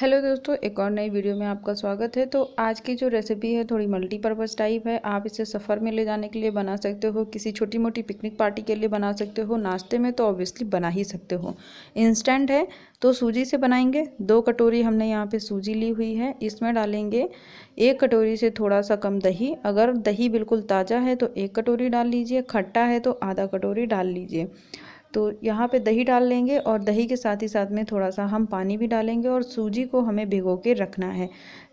hello दोस्तों एक और नई वीडियो में आपका स्वागत है तो आज की जो रेसिपी है थोड़ी मल्टीपर्पज़ टाइप है आप इसे सफ़र में ले जाने के लिए बना सकते हो किसी छोटी मोटी पिकनिक पार्टी के लिए बना सकते हो नाश्ते में तो ऑब्वियसली बना ही सकते हो इंस्टेंट है तो सूजी से बनाएंगे दो कटोरी हमने यहाँ पे सूजी ली हुई है इसमें डालेंगे एक कटोरी से थोड़ा सा कम दही अगर दही बिल्कुल ताज़ा है तो एक कटोरी डाल लीजिए खट्टा है तो आधा कटोरी डाल लीजिए तो यहाँ पे दही डाल लेंगे और दही के साथ ही साथ में थोड़ा सा हम पानी भी डालेंगे और सूजी को हमें भिगो के रखना है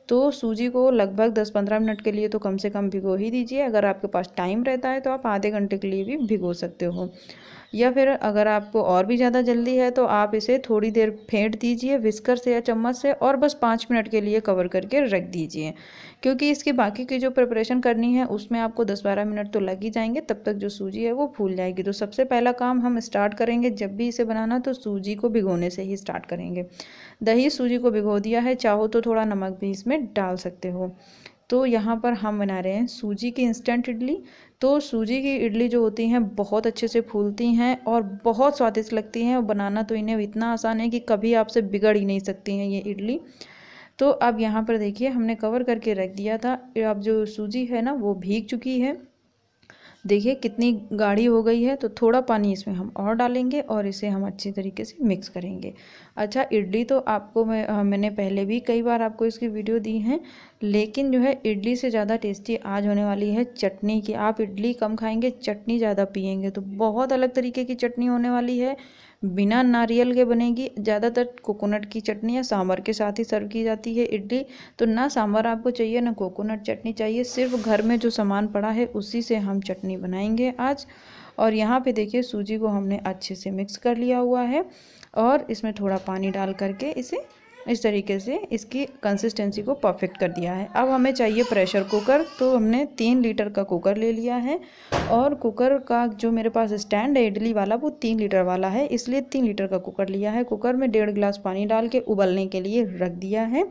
तो सूजी को लगभग 10-15 मिनट के लिए तो कम से कम भिगो ही दीजिए अगर आपके पास टाइम रहता है तो आप आधे घंटे के लिए भी भिगो सकते हो या फिर अगर आपको और भी ज़्यादा जल्दी है तो आप इसे थोड़ी देर फेंट दीजिए विस्कर से या चम्मच से और बस पाँच मिनट के लिए कवर करके रख दीजिए क्योंकि इसकी बाकी की जो प्रिपरेशन करनी है उसमें आपको दस बारह मिनट तो लग ही जाएंगे तब तक जो सूजी है वो फूल जाएगी तो सबसे पहला काम हम स्टार्ट करेंगे जब भी इसे बनाना तो सूजी को भिगोने से ही स्टार्ट करेंगे दही सूजी को भिगो दिया है चाहो तो थोड़ा नमक भी इसमें में डाल सकते हो तो यहाँ पर हम बना रहे हैं सूजी की इंस्टेंट इडली तो सूजी की इडली जो होती हैं बहुत अच्छे से फूलती हैं और बहुत स्वादिष्ट लगती हैं और बनाना तो इन्हें इतना आसान है कि कभी आपसे बिगड़ ही नहीं सकती हैं ये इडली तो अब यहाँ पर देखिए हमने कवर करके रख दिया था अब जो सूजी है ना वो भीग चुकी है देखिए कितनी गाढ़ी हो गई है तो थोड़ा पानी इसमें हम और डालेंगे और इसे हम अच्छी तरीके से मिक्स करेंगे अच्छा इडली तो आपको मैं मैंने पहले भी कई बार आपको इसकी वीडियो दी है लेकिन जो है इडली से ज़्यादा टेस्टी आज होने वाली है चटनी की आप इडली कम खाएंगे चटनी ज़्यादा पियेंगे तो बहुत अलग तरीके की चटनी होने वाली है बिना नारियल के बनेगी ज़्यादातर कोकोनट की चटनी या सांभर के साथ ही सर्व की जाती है इडली तो ना सांभर आपको चाहिए ना कोकोनट चटनी चाहिए सिर्फ घर में जो सामान पड़ा है उसी से हम चटनी बनाएंगे आज और यहाँ पे देखिए सूजी को हमने अच्छे से मिक्स कर लिया हुआ है और इसमें थोड़ा पानी डाल करके इसे इस तरीके से इसकी कंसिस्टेंसी को परफेक्ट कर दिया है अब हमें चाहिए प्रेशर कुकर तो हमने तीन लीटर का कुकर ले लिया है और कुकर का जो मेरे पास स्टैंड है इडली वाला वो तीन लीटर वाला है इसलिए तीन लीटर का कुकर लिया है कुकर में डेढ़ गिलास पानी डाल के उबलने के लिए रख दिया है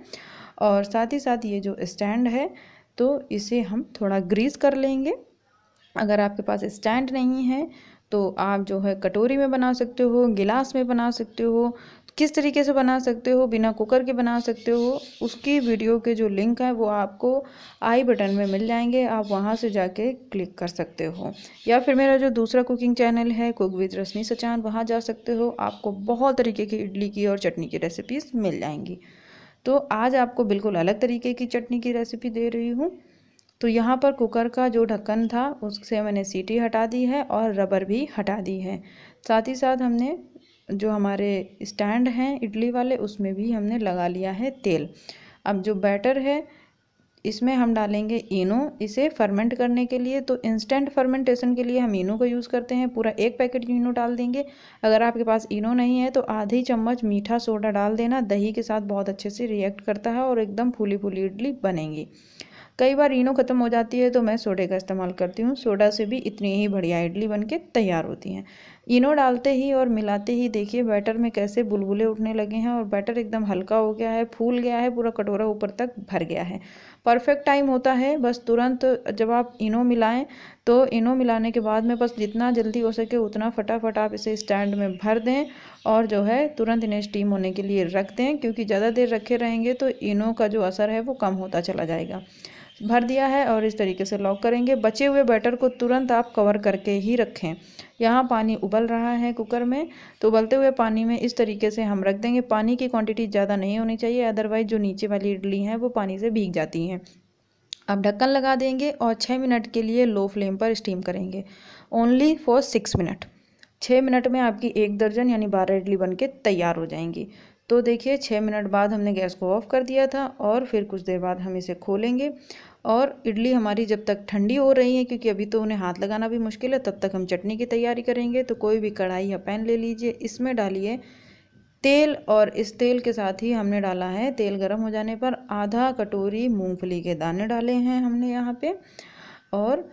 और साथ ही साथ ये जो स्टैंड है तो इसे हम थोड़ा ग्रीस कर लेंगे अगर आपके पास स्टैंड नहीं है तो आप जो है कटोरी में बना सकते हो गिलास में बना सकते हो किस तरीके से बना सकते हो बिना कुकर के बना सकते हो उसकी वीडियो के जो लिंक है वो आपको आई बटन में मिल जाएंगे आप वहाँ से जाके क्लिक कर सकते हो या फिर मेरा जो दूसरा कुकिंग चैनल है कुक विद रश्मि सचान वहाँ जा सकते हो आपको बहुत तरीके की इडली की और चटनी की रेसिपीज़ मिल जाएंगी तो आज आपको बिल्कुल अलग तरीके की चटनी की रेसिपी दे रही हूँ तो यहाँ पर कुकर का जो ढक्कन था उससे मैंने सीटी हटा दी है और रबर भी हटा दी है साथ ही साथ हमने जो हमारे स्टैंड हैं इडली वाले उसमें भी हमने लगा लिया है तेल अब जो बैटर है इसमें हम डालेंगे इनो इसे फर्मेंट करने के लिए तो इंस्टेंट फर्मेंटेशन के लिए हम इनो का यूज़ करते हैं पूरा एक पैकेट इनो डाल देंगे अगर आपके पास इनो नहीं है तो आधी चम्मच मीठा सोडा डाल देना दही के साथ बहुत अच्छे से रिएक्ट करता है और एकदम फूली फूली इडली बनेंगी कई बार इनो ख़त्म हो जाती है तो मैं सोडे का इस्तेमाल करती हूँ सोडा से भी इतनी ही बढ़िया इडली बन के तैयार होती हैं इनो डालते ही और मिलाते ही देखिए बैटर में कैसे बुलबुले उठने लगे हैं और बैटर एकदम हल्का हो गया है फूल गया है पूरा कटोरा ऊपर तक भर गया है परफेक्ट टाइम होता है बस तुरंत जब आप इनो मिलाएं तो इनो मिलाने के बाद में बस जितना जल्दी हो सके उतना फटाफट आप इसे स्टैंड में भर दें और जो है तुरंत इन्हें स्टीम होने के लिए रख दें क्योंकि ज़्यादा देर रखे रहेंगे तो इनो का जो असर है वो कम होता चला जाएगा भर दिया है और इस तरीके से लॉक करेंगे बचे हुए बैटर को तुरंत आप कवर करके ही रखें यहाँ पानी उबल रहा है कुकर में तो उबलते हुए पानी में इस तरीके से हम रख देंगे पानी की क्वांटिटी ज़्यादा नहीं होनी चाहिए अदरवाइज जो नीचे वाली इडली है वो पानी से भीग जाती हैं अब ढक्कन लगा देंगे और छः मिनट के लिए लो फ्लेम पर स्टीम करेंगे ओनली फॉर सिक्स मिनट छः मिनट में आपकी एक दर्जन यानी बारह इडली बन के तैयार हो जाएंगी तो देखिए छः मिनट बाद हमने गैस को ऑफ़ कर दिया था और फिर कुछ देर बाद हम इसे खोलेंगे और इडली हमारी जब तक ठंडी हो रही है क्योंकि अभी तो उन्हें हाथ लगाना भी मुश्किल है तब तक हम चटनी की तैयारी करेंगे तो कोई भी कढ़ाई या पैन ले लीजिए इसमें डालिए तेल और इस तेल के साथ ही हमने डाला है तेल गर्म हो जाने पर आधा कटोरी मूंगफली के दाने डाले हैं हमने यहाँ पे और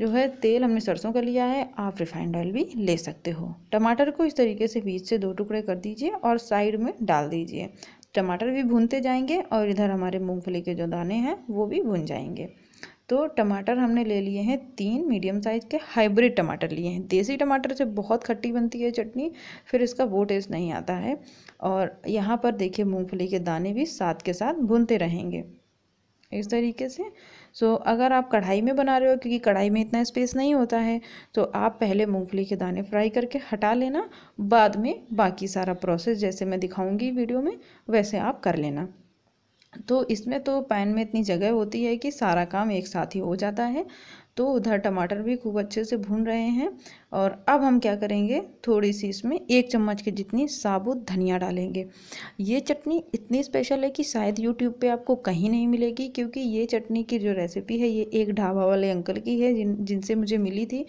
जो है तेल हमने सरसों का लिया है आप रिफाइंड ऑयल भी ले सकते हो टमाटर को इस तरीके से बीच से दो टुकड़े कर दीजिए और साइड में डाल दीजिए टमाटर भी भूनते जाएंगे और इधर हमारे मूंगफली के जो दाने हैं वो भी भून जाएंगे तो टमाटर हमने ले लिए हैं तीन मीडियम साइज़ के हाइब्रिड टमाटर लिए हैं देसी टमाटर से बहुत खट्टी बनती है चटनी फिर इसका वो टेस्ट नहीं आता है और यहाँ पर देखिए मूंगफली के दाने भी साथ के साथ भूनते रहेंगे इस तरीके से सो so, अगर आप कढ़ाई में बना रहे हो क्योंकि कढ़ाई में इतना स्पेस नहीं होता है तो आप पहले मूंगफली के दाने फ्राई करके हटा लेना बाद में बाकी सारा प्रोसेस जैसे मैं दिखाऊंगी वीडियो में वैसे आप कर लेना तो इसमें तो पैन में इतनी जगह होती है कि सारा काम एक साथ ही हो जाता है तो उधर टमाटर भी खूब अच्छे से भून रहे हैं और अब हम क्या करेंगे थोड़ी सी इसमें एक चम्मच के जितनी साबुत धनिया डालेंगे ये चटनी इतनी स्पेशल है कि शायद यूट्यूब पे आपको कहीं नहीं मिलेगी क्योंकि ये चटनी की जो रेसिपी है ये एक ढाबा वाले अंकल की है जिन जिनसे मुझे मिली थी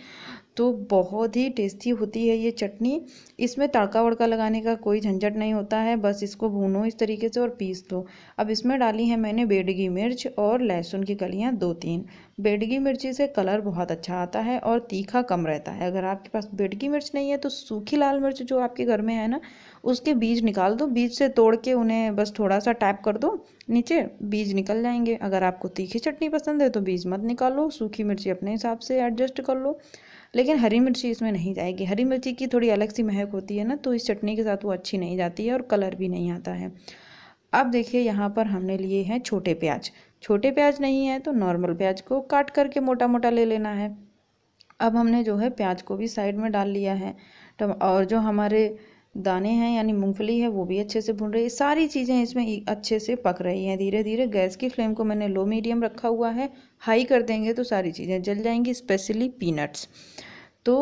तो बहुत ही टेस्टी होती है ये चटनी इसमें तड़का वड़का लगाने का कोई झंझट नहीं होता है बस इसको भूनो इस तरीके से और पीस दो अब इसमें डाली है मैंने बेडगी मिर्च और लहसुन की कलियाँ दो तीन बेडगी मिर्ची से कलर बहुत अच्छा आता है और तीखा कम रहता है अगर आपके पास बेडगी मिर्च नहीं है तो सूखी लाल मिर्च जो आपके घर में है ना उसके बीज निकाल दो बीज से तोड़ के उन्हें बस थोड़ा सा टैप कर दो नीचे बीज निकल जाएंगे अगर आपको तीखी चटनी पसंद है तो बीज मत निकालो सूखी मिर्ची अपने हिसाब से एडजस्ट कर लो लेकिन हरी मिर्ची इसमें नहीं जाएगी हरी मिर्ची की थोड़ी अलग सी महक होती है ना तो इस चटनी के साथ वो अच्छी नहीं जाती है और कलर भी नहीं आता है अब देखिए यहाँ पर हमने लिए हैं छोटे प्याज छोटे प्याज नहीं है तो नॉर्मल प्याज को काट करके मोटा मोटा ले लेना है अब हमने जो है प्याज को भी साइड में डाल लिया है तो और जो हमारे दाने हैं यानी मूंगफली है वो भी अच्छे से भून रही है सारी चीज़ें इसमें अच्छे से पक रही हैं धीरे धीरे गैस की फ्लेम को मैंने लो मीडियम रखा हुआ है हाई कर देंगे तो सारी चीज़ें जल जाएंगी स्पेशली पीनट्स तो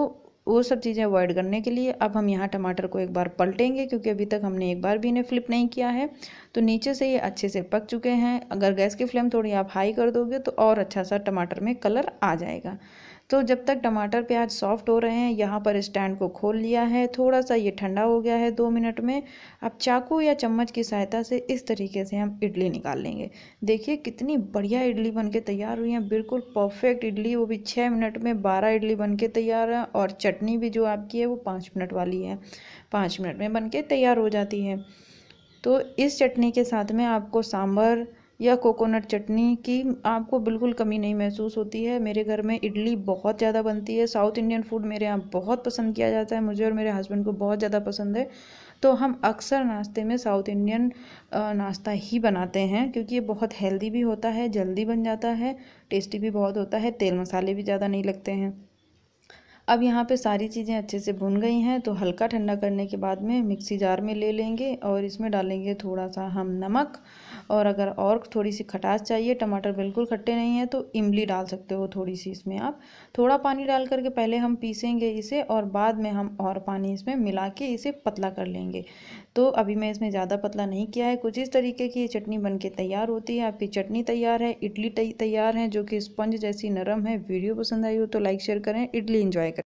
वो सब चीज़ें अवॉइड करने के लिए अब हम यहाँ टमाटर को एक बार पलटेंगे क्योंकि अभी तक हमने एक बार भी इन्हें फ्लिप नहीं किया है तो नीचे से ये अच्छे से पक चुके हैं अगर गैस की फ्लेम थोड़ी आप हाई कर दोगे तो और अच्छा सा टमाटर में कलर आ जाएगा तो जब तक टमाटर प्याज सॉफ्ट हो रहे हैं यहाँ पर स्टैंड को खोल लिया है थोड़ा सा ये ठंडा हो गया है दो मिनट में अब चाकू या चम्मच की सहायता से इस तरीके से हम इडली निकाल लेंगे देखिए कितनी बढ़िया इडली बनके तैयार हुई है बिल्कुल परफेक्ट इडली वो भी छः मिनट में बारह इडली बन तैयार है और चटनी भी जो आपकी है वो पाँच मिनट वाली है पाँच मिनट में बन तैयार हो जाती है तो इस चटनी के साथ में आपको सांभर या कोकोनट चटनी की आपको बिल्कुल कमी नहीं महसूस होती है मेरे घर में इडली बहुत ज़्यादा बनती है साउथ इंडियन फूड मेरे यहाँ बहुत पसंद किया जाता है मुझे और मेरे हस्बैंड को बहुत ज़्यादा पसंद है तो हम अक्सर नाश्ते में साउथ इंडियन नाश्ता ही बनाते हैं क्योंकि ये बहुत हेल्दी भी होता है जल्दी बन जाता है टेस्टी भी बहुत होता है तेल मसाले भी ज़्यादा नहीं लगते हैं अब यहाँ पे सारी चीज़ें अच्छे से भुन गई हैं तो हल्का ठंडा करने के बाद में मिक्सी जार में ले लेंगे और इसमें डालेंगे थोड़ा सा हम नमक और अगर और थोड़ी सी खटास चाहिए टमाटर बिल्कुल खट्टे नहीं हैं तो इमली डाल सकते हो थोड़ी सी इसमें आप थोड़ा पानी डाल करके पहले हम पीसेंगे इसे और बाद में हम और पानी इसमें मिला के इसे पतला कर लेंगे तो अभी मैं इसमें ज़्यादा पतला नहीं किया है कुछ इस तरीके की ये चटनी बन के तैयार होती है आपकी चटनी तैयार है इडली तैयार है जो कि स्पंज जैसी नरम है वीडियो पसंद आई हो तो लाइक शेयर करें इडली इंजॉय करें